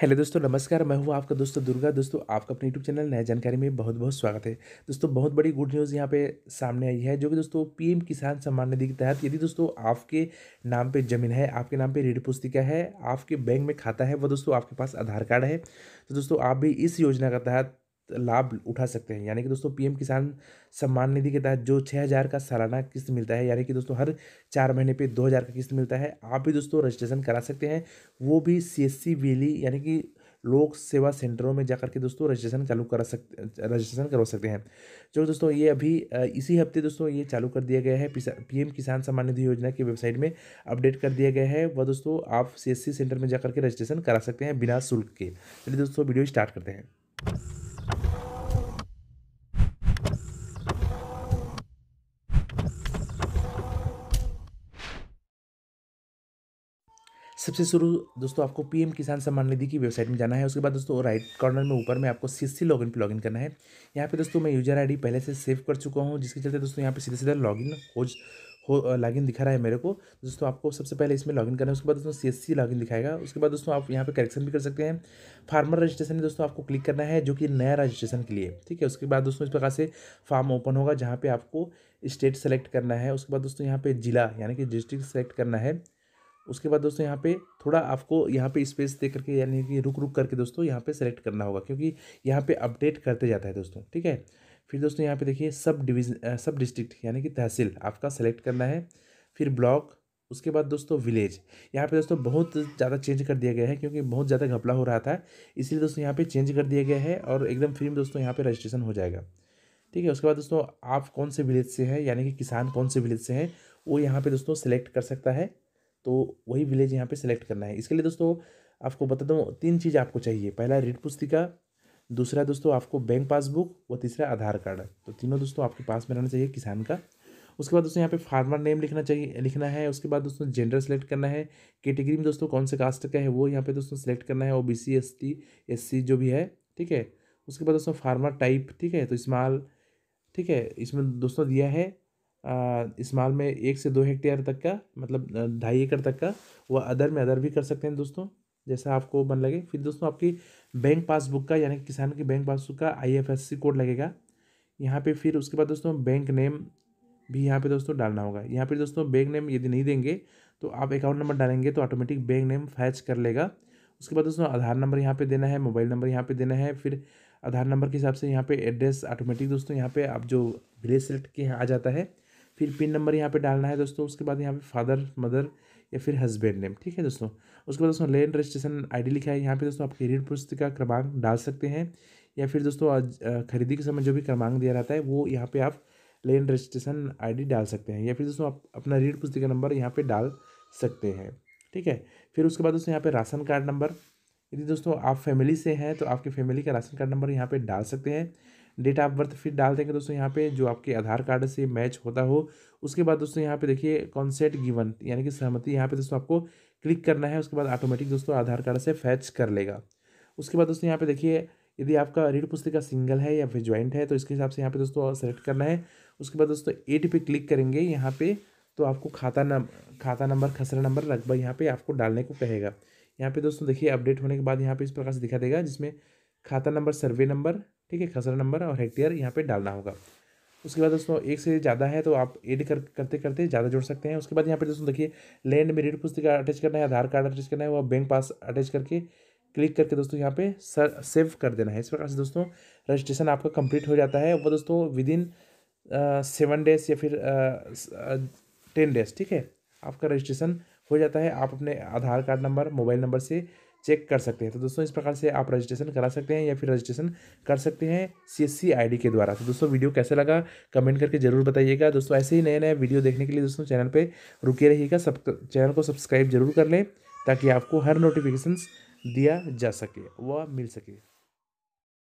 hello दोस्तों नमस्कार मैं हूँ आपका दोस्तों दुर्गा दोस्तों आपका अपने यूट्यूब चैनल नया जानकारी में बहुत बहुत स्वागत है दोस्तों बहुत बड़ी गुड न्यूज़ यहाँ पे सामने आई है जो कि दोस्तों पीएम किसान सम्मान निधि के तहत यदि दोस्तों आपके नाम पे ज़मीन है आपके नाम पे ऋण पुस्तिका है आपके बैंक में खाता है वह दोस्तों आपके पास आधार कार्ड है तो दोस्तों आप भी इस योजना के तहत लाभ उठा सकते हैं यानी कि दोस्तों पीएम किसान सम्मान निधि के तहत जो छः हज़ार का सालाना किस्त मिलता है यानी कि दोस्तों हर चार महीने पे दो हज़ार का किस्त मिलता है आप भी दोस्तों रजिस्ट्रेशन करा सकते हैं वो भी सी एस सी यानी कि लोक सेवा सेंटरों में जाकर के दोस्तों रजिस्ट्रेशन चालू करा सकते रजिस्ट्रेशन करवा सकते हैं जो दोस्तों ये अभी इसी हफ्ते दोस्तों ये चालू कर दिया गया है पीएम किसान सम्मान निधि योजना की वेबसाइट में अपडेट कर दिया गया है वह दोस्तों आप सी सेंटर में जाकर के रजिस्ट्रेशन करा सकते हैं बिना शुल्क के चलिए दोस्तों वीडियो स्टार्ट करते हैं सबसे शुरू दोस्तों आपको पीएम किसान सम्मान निधि की वेबसाइट में जाना है उसके बाद दोस्तों राइट कॉर्नर में ऊपर में आपको सी सी लॉगिन पे लॉगिन करना है यहाँ पे दोस्तों मैं यूजर आईडी पहले से सेव कर चुका हूँ जिसके चलते दोस्तों यहाँ पे सीधे सीधा लॉगिन हो हो लॉगिन दिखा रहा है मेरे को दोस्तों आपको सबसे पहले इसमें लॉगिन करना है उसके बाद दोस्तों सी एस लॉगिन दिखाएगा उसके बाद दोस्तों आप यहाँ पे करेक्शन भी कर सकते हैं फार्मर रजिस्ट्रेशन में दोस्तों आपको क्लिक करना है जो कि नया रजिस्ट्रेशन के लिए ठीक है उसके बाद दोस्तों इस प्रकार से फार्म ओपन होगा जहाँ पे आपको स्टेट सेलेक्ट करना है उसके बाद दोस्तों यहाँ पे जिला यानी कि डिस्ट्रिक्ट सेलेक्ट करना है उसके बाद दोस्तों यहाँ पे थोड़ा आपको यहाँ पे स्पेस दे करके यानी कि रुक रुक करके दोस्तों यहाँ पे सेलेक्ट करना होगा क्योंकि यहाँ पे अपडेट करते जाता है दोस्तों ठीक है फिर दोस्तों यहाँ पे देखिए सब डिविजन सब डिस्ट्रिक्ट यानी कि तहसील आपका सेलेक्ट करना है फिर ब्लॉक उसके बाद दोस्तों विलेज यहाँ पे दोस्तों बहुत ज़्यादा चेंज कर दिया गया है क्योंकि बहुत ज़्यादा घपला हो रहा था इसलिए दोस्तों यहाँ पे चेंज कर दिया गया है और एकदम फ्री में दोस्तों यहाँ पे रजिस्ट्रेशन हो जाएगा ठीक है उसके बाद दोस्तों आप कौन से विलेज से हैं यानी कि किसान कौन से विलेज से हैं वो यहाँ पर दोस्तों सेलेक्ट कर सकता है तो वही विलेज यहाँ पे सेलेक्ट करना है इसके लिए दोस्तों आपको बता दूँ तीन चीज़ आपको चाहिए पहला रीड पुस्तिका दूसरा दोस्तों आपको बैंक पासबुक और तीसरा आधार कार्ड तो तीनों दोस्तों आपके पास में रहना चाहिए किसान का उसके बाद दोस्तों यहाँ पे फार्मर नेम लिखना चाहिए लिखना है उसके बाद दोस्तों जेंडर सेलेक्ट करना है कैटेगरी में दोस्तों कौन से कास्ट का है वो यहाँ पे दोस्तों सेलेक्ट करना है O B C S T S C जो भी है ठीक है उसके बाद दोस्तों फार्मर टाइप ठीक है तो इस्माल ठीक है इसमें दोस्तों दिया है माल में एक से दो हेक्टेयर तक का मतलब ढाई एकड़ तक का वह अदर में अदर भी कर सकते हैं दोस्तों जैसा आपको मन लगे फिर दोस्तों आपकी बैंक पासबुक का यानी किसान की बैंक पासबुक का आईएफएससी कोड लगेगा यहाँ पे फिर उसके बाद दोस्तों बैंक नेम भी यहाँ पे दोस्तों डालना होगा यहाँ पर दोस्तों बैंक नेम यदि नहीं देंगे तो आप अकाउंट नंबर डालेंगे तो ऑटोमेटिक बैंक नेम फैच कर लेगा उसके बाद दोस्तों आधार नंबर यहाँ पर देना है मोबाइल नंबर यहाँ पर देना है फिर आधार नंबर के हिसाब से यहाँ पर एड्रेस ऑटोमेटिक दोस्तों यहाँ पर आप जो विलेज सेलेक्ट के यहाँ आ जाता है फिर पिन नंबर यहाँ पे डालना है दोस्तों उसके बाद यहाँ पे फादर मदर या फिर हस्बैंड नेम ठीक है दोस्तों उसके बाद दोस्तों लैंड रजिस्ट्रेशन आईडी लिखा है यहाँ पे दोस्तों आप पुस्तक पुस्तिका क्रमांक डाल सकते हैं या फिर दोस्तों खरीदी के समय जो भी क्रमांक दिया रहता है वो यहाँ पर आप लैंड रजिस्ट्रेशन आई डाल सकते हैं या फिर दोस्तों आप अपना रीढ़ पुस्तिका नंबर यहाँ पर डाल सकते हैं ठीक है फिर उसके बाद दोस्तों यहाँ पर राशन कार्ड नंबर यदि दोस्तों आप फैमिली से हैं तो आपके फैमिली का राशन कार्ड नंबर यहाँ पर डाल सकते हैं डेट ऑफ बर्थ फिर डाल देंगे दोस्तों यहाँ पे जो आपके आधार कार्ड से मैच होता हो उसके बाद दोस्तों यहाँ पे देखिए कॉन्सेट गिवन यानी कि सहमति यहाँ पे दोस्तों आपको क्लिक करना है उसके बाद ऑटोमेटिक दोस्तों आधार कार्ड से फैच कर लेगा उसके बाद दोस्तों यहाँ पे देखिए यदि आपका रीढ़ पुस्तिका सिंगल है या फिर ज्वाइंट है तो इसके हिसाब से यहाँ पे दोस्तों सेलेक्ट करना है उसके बाद दोस्तों एट पे क्लिक करेंगे यहाँ पे तो आपको खाता नम खाता नंबर खसरा नंबर लगभग यहाँ पे आपको डालने को कहेगा यहाँ पे दोस्तों देखिए अपडेट होने के बाद यहाँ पे इस प्रकार से दिखा देगा जिसमें खाता नंबर सर्वे नंबर ठीक है खसरा नंबर और हेक्टेयर यहाँ पे डालना होगा उसके बाद दोस्तों एक से ज़्यादा है तो आप एड कर करते करते ज़्यादा जोड़ सकते हैं उसके बाद यहाँ पे दोस्तों देखिए लैंड में रेट पुस्तिका अटैच करना है आधार कार्ड अटैच करना है वो बैंक पास अटैच करके क्लिक करके दोस्तों यहाँ पे सर सेव कर देना है इस प्रकार से दोस्तों रजिस्ट्रेशन आपका कंप्लीट हो जाता है वो दोस्तों विद इन सेवन डेज या फिर टेन डेज ठीक है आपका रजिस्ट्रेशन हो जाता है आप अपने Aadhaar card number mobile number से चेक कर सकते हैं तो दोस्तों इस प्रकार से आप रजिस्ट्रेशन करा सकते हैं या फिर रजिस्ट्रेशन कर सकते हैं सी एस के द्वारा तो दोस्तों वीडियो कैसे लगा कमेंट करके जरूर बताइएगा दोस्तों ऐसे ही नए नए वीडियो देखने के लिए दोस्तों चैनल पर रुके रहिएगा सब चैनल को सब्सक्राइब जरूर कर लें ताकि आपको हर नोटिफिकेशन दिया जा सके वह मिल सके